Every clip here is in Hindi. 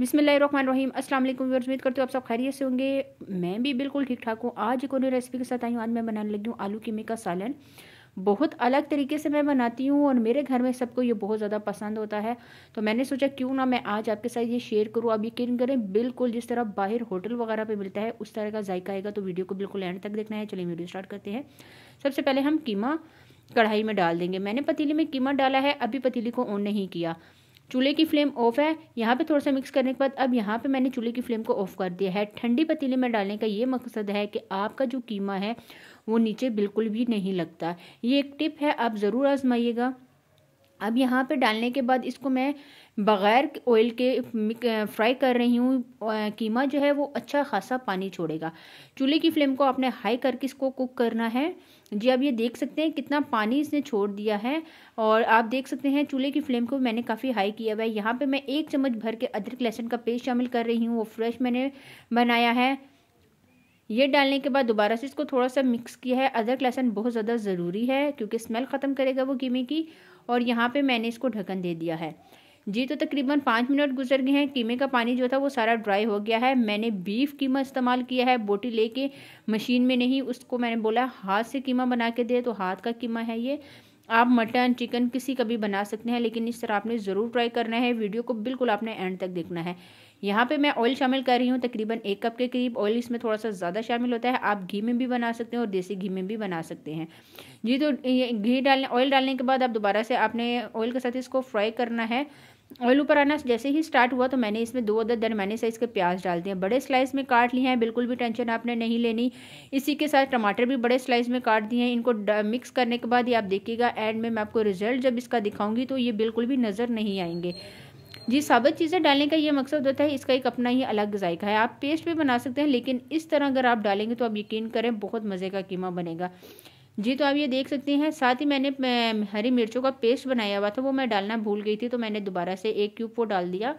बिसमीम अस्सलाम वालेकुम व्यूअर्स उम्मीद करती हूँ आप सब खैरियत से होंगे मैं भी बिल्कुल ठीक ठाक हूँ आज एक नई रेसिपी के साथ आई हूँ आज मैं बनाने लगी हूँ आलू कीमे का सालन बहुत अलग तरीके से मैं बनाती हूँ और मेरे घर में सबको ये बहुत ज़्यादा पसंद होता है तो मैंने सोचा क्यों ना मैं आज आपके साथ ये शेयर करूँ अब यकीन करें बिल्कुल जिस तरह बाहर होटल वगैरह पे मिलता है उस तरह का जायका आएगा तो वीडियो को बिल्कुल एंड तक देखना है चलिए वीडियो स्टार्ट करते हैं सबसे पहले हम कीमा कढ़ाई में डाल देंगे मैंने पतीली में कीमा डाला है अभी पतीली को ऑन नहीं किया चूल्हे की फ्लेम ऑफ है यहाँ पे थोड़ा सा मिक्स करने के बाद अब यहाँ पे मैंने चूल्हे की फ्लेम को ऑफ कर दिया है ठंडी पतीले में डालने का ये मकसद है कि आपका जो कीमा है वो नीचे बिल्कुल भी नहीं लगता ये एक टिप है आप ज़रूर आजमाइएगा अब यहाँ पे डालने के बाद इसको मैं बग़ैर ऑयल के फ्राई कर रही हूँ कीमा जो है वो अच्छा खासा पानी छोड़ेगा चूल्हे की फ्लेम को आपने हाई करके इसको कुक करना है जी आप ये देख सकते हैं कितना पानी इसने छोड़ दिया है और आप देख सकते हैं चूल्हे की फ्लेम को मैंने काफ़ी हाई किया हुआ है यहाँ पे मैं एक चम्मच भर के अदरक लहसुन का पेस्ट शामिल कर रही हूँ वो फ्रेश मैंने बनाया है ये डालने के बाद दोबारा से इसको थोड़ा सा मिक्स किया है अदरक लहसुन बहुत ज़्यादा ज़रूरी है क्योंकि स्मेल ख़त्म करेगा वो कीमे की और यहाँ पे मैंने इसको ढक्कन दे दिया है जी तो तकरीबन पाँच मिनट गुजर गए हैं कीमे का पानी जो था वो सारा ड्राई हो गया है मैंने बीफ कीमा इस्तेमाल किया है बोटी लेके मशीन में नहीं उसको मैंने बोला हाथ से कीमा बना के दे तो हाथ का कीमा है ये आप मटन चिकन किसी का भी बना सकते हैं लेकिन इस तरह आपने ज़रूर ट्राई करना है वीडियो को बिल्कुल आपने एंड तक देखना है यहाँ पे मैं ऑयल शामिल कर रही हूँ तकरीबन एक कप के करीब ऑयल इसमें थोड़ा सा ज़्यादा शामिल होता है आप घी में भी बना सकते हैं और देसी घी में भी बना सकते हैं जी तो घी डालने ऑयल डालने के बाद आप दोबारा से आपने ऑयल के साथ इसको फ्राई करना है ऑयल ऊपर आना जैसे ही स्टार्ट हुआ तो मैंने इसमें दो अदर दरमियाने साइज़ के प्याज डाल दिए बड़े स्लाइस में काट लिए हैं बिल्कुल भी टेंशन आपने नहीं लेनी इसी के साथ टमाटर भी बड़े स्लाइस में काट दिए हैं इनको मिक्स करने के बाद ये आप देखिएगा एंड में मैं आपको रिजल्ट जब इसका दिखाऊंगी तो ये बिल्कुल भी नज़र नहीं आएंगे जी साबित चीज़ें डालने का ये मकसद होता है इसका एक अपना ही अलग जायका है आप पेस्ट भी बना सकते हैं लेकिन इस तरह अगर आप डालेंगे तो आप यकीन करें बहुत मज़े का कीमा बनेगा जी तो आप ये देख सकते हैं साथ ही मैंने हरी मिर्चों का पेस्ट बनाया हुआ था वो मैं डालना भूल गई थी तो मैंने दोबारा से एक क्यूब वो डाल दिया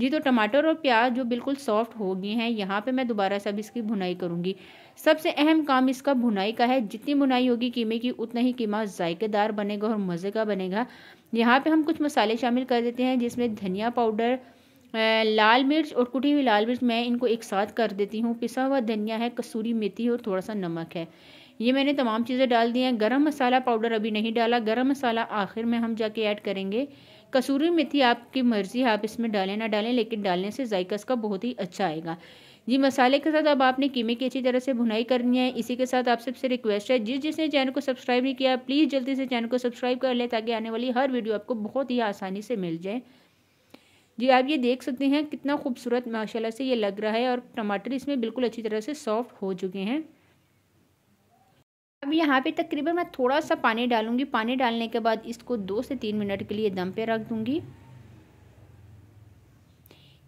जी तो टमाटर और प्याज जो बिल्कुल सॉफ्ट हो गए हैं यहाँ पे मैं दोबारा से अब इसकी भुनाई करूँगी सबसे अहम काम इसका भुनाई का है जितनी भुनाई होगी कीमे की उतना ही कीमा जायकेदार बनेगा और मज़े का बनेगा यहाँ पे हम कुछ मसाले शामिल कर देते हैं जिसमें धनिया पाउडर लाल मिर्च और कुटी हुई लाल मिर्च मैं इनको एक साथ कर देती हूँ पिसा हुआ धनिया है कसूरी मेथी और थोड़ा सा नमक है ये मैंने तमाम चीज़ें डाल दी हैं गरम मसाला पाउडर अभी नहीं डाला गरम मसाला आखिर में हम जाके ऐड करेंगे कसूरी मेथी आपकी मर्ज़ी आप इसमें डालें ना डालें लेकिन डालने से जायका इसका बहुत ही अच्छा आएगा जी मसाले के साथ अब आपने कीमे की अच्छी तरह से भुनाई करनी है इसी के साथ आप सबसे रिक्वेस्ट है जिस जिसने चैनल को सब्सक्राइब नहीं किया प्लीज़ जल्दी से चैनल को सब्सक्राइब कर लें ताकि आने वाली हर वीडियो आपको बहुत ही आसानी से मिल जाए जी आप ये देख सकते हैं कितना खूबसूरत माशाल्लाह से ये लग रहा है और टमाटर इसमें बिल्कुल अच्छी तरह से सॉफ्ट हो चुके हैं अब यहाँ पे तकरीबन मैं थोड़ा सा पानी डालूंगी पानी डालने के बाद इसको दो से तीन मिनट के लिए दम पे रख दूंगी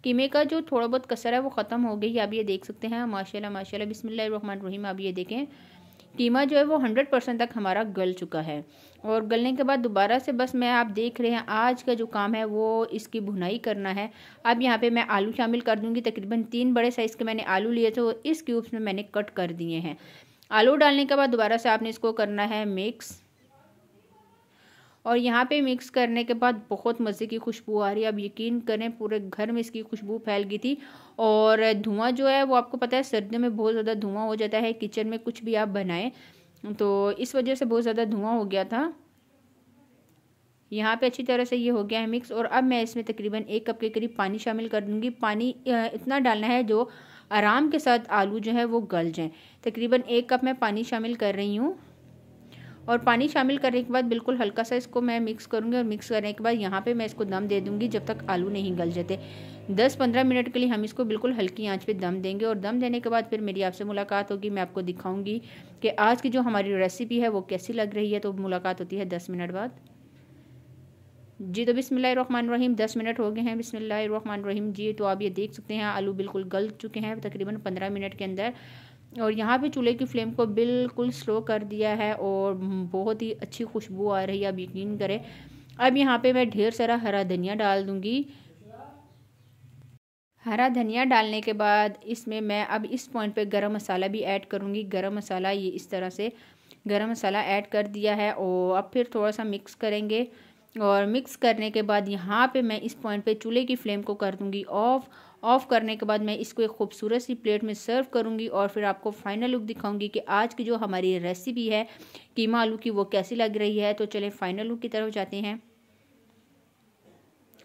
कीमे का जो थोड़ा बहुत कसर है वो ख़त्म हो गई अब ये देख सकते हैं माशाल्लाह माशाल्लाह बिस्मिल्लाह रहीम आप ये देखें कीमा जो है वो हंड्रेड परसेंट तक हमारा गल चुका है और गलने के बाद दोबारा से बस मैं आप देख रहे हैं आज का जो काम है वो इसकी भुनाई करना है अब यहाँ पे मैं आलू शामिल कर दूँगी तकरीबन तीन बड़े साइज़ के मैंने आलू लिए थे और इस क्यूब्स में मैंने कट कर दिए हैं आलू डालने के बाद दोबारा से आपने इसको करना है मिक्स और यहाँ पे मिक्स करने के बाद बहुत मज़े की खुशबू आ रही है आप यकीन करें पूरे घर में इसकी खुशबू फैल गई थी और धुआं जो है वो आपको पता है सर्दियों में बहुत ज़्यादा धुआं हो जाता है किचन में कुछ भी आप बनाएं तो इस वजह से बहुत ज़्यादा धुआं हो गया था यहाँ पे अच्छी तरह से ये हो गया है मिक्स और अब मैं इसमें तकरीबन एक कप के करीब पानी शामिल कर दूँगी पानी इतना डालना है जो आराम के साथ आलू जो है वो गल जाएँ तकरीबन एक कप मैं पानी शामिल कर रही हूँ और पानी शामिल करने के बाद बिल्कुल हल्का सा इसको मैं मिक्स करूँगी और मिक्स करने के बाद यहाँ पे मैं इसको दम दे दूँगी जब तक आलू नहीं गल जाते 10-15 मिनट के लिए हम इसको बिल्कुल हल्की आंच पे दम देंगे और दम देने के बाद फिर मेरी आपसे मुलाकात होगी मैं आपको दिखाऊंगी कि आज की जो हमारी रेसिपी है वो कैसी लग रही है तो मुलाकात होती है दस मिनट बाद जी तो बिसमीम दस मिनट हो गए हैं बिसमीम जी तो आप ये देख सकते हैं आलू बिल्कुल गल चुके हैं तकरीबन पंद्रह मिनट के अंदर और यहाँ पे चूल्हे की फ्लेम को बिल्कुल स्लो कर दिया है और बहुत ही अच्छी खुशबू आ रही है अब यकीन करें अब यहाँ पे मैं ढेर सारा हरा धनिया डाल दूँगी हरा धनिया डालने के बाद इसमें मैं अब इस पॉइंट पे गरम मसाला भी ऐड करूँगी गरम मसाला ये इस तरह से गरम मसाला ऐड कर दिया है और अब फिर थोड़ा सा मिक्स करेंगे और मिक्स करने के बाद यहाँ पे मैं इस पॉइंट पे चूल्हे की फ्लेम को कर दूँगी ऑफ़ ऑफ़ करने के बाद मैं इसको एक खूबसूरत सी प्लेट में सर्व करूँगी और फिर आपको फाइनल लुक दिखाऊँगी कि आज की जो हमारी रेसिपी है कीमा आलू की वो कैसी लग रही है तो चले फाइनल लुक की तरफ जाते हैं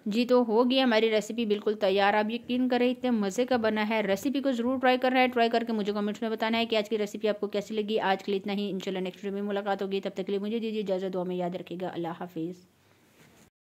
जी तो हो गई हमारी रेसिपी बिल्कुल तैयार आप यकीन करें इतने मज़े का बना है रेसिपी को ज़रूर ट्राई करना है ट्राई करके मुझे कमेंट्स में बताना है कि आज की रेसिपी आपको कैसी लगी आज के लिए इतना ही इंशाल्लाह नेक्स्ट वीडियो में मुलाकात होगी तब तक के लिए मुझे दीजिए इजाज़त दुआ में याद रखिएगा अल्लाह हाफिज़